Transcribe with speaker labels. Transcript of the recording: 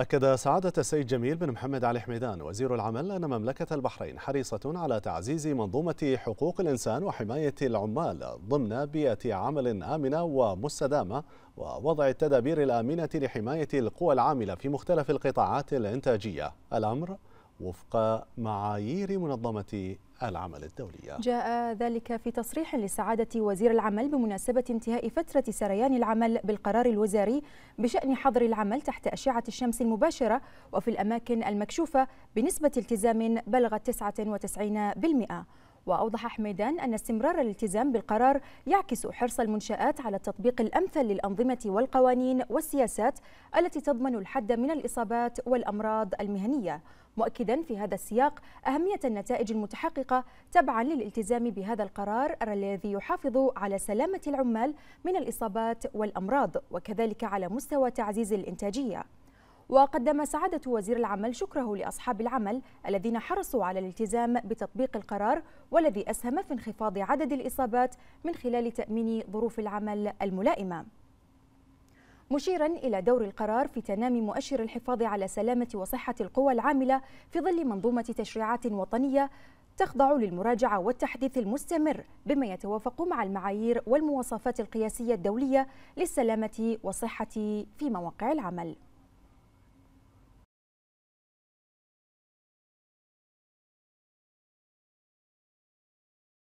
Speaker 1: أكد سعادة السيد جميل بن محمد علي حميدان وزير العمل أن مملكة البحرين حريصة على تعزيز منظومة حقوق الإنسان وحماية العمال ضمن بيئة عمل آمنة ومستدامة ووضع التدابير الآمنة لحماية القوى العاملة في مختلف القطاعات الإنتاجية الأمر وفق معايير منظمة العمل الدولية
Speaker 2: جاء ذلك في تصريح لسعادة وزير العمل بمناسبة انتهاء فترة سريان العمل بالقرار الوزاري بشأن حظر العمل تحت أشعة الشمس المباشرة وفي الأماكن المكشوفة بنسبة التزام بلغت 99% وأوضح حميدان أن استمرار الالتزام بالقرار يعكس حرص المنشآت على التطبيق الأمثل للأنظمة والقوانين والسياسات التي تضمن الحد من الإصابات والأمراض المهنية مؤكدا في هذا السياق أهمية النتائج المتحققة تبعا للالتزام بهذا القرار الذي يحافظ على سلامة العمال من الإصابات والأمراض وكذلك على مستوى تعزيز الإنتاجية وقدم سعادة وزير العمل شكره لأصحاب العمل الذين حرصوا على الالتزام بتطبيق القرار والذي أسهم في انخفاض عدد الإصابات من خلال تأمين ظروف العمل الملائمة مشيرا إلى دور القرار في تنامي مؤشر الحفاظ على سلامة وصحة القوى العاملة في ظل منظومة تشريعات وطنية تخضع للمراجعة والتحديث المستمر بما يتوافق مع المعايير والمواصفات القياسية الدولية للسلامة والصحة في مواقع العمل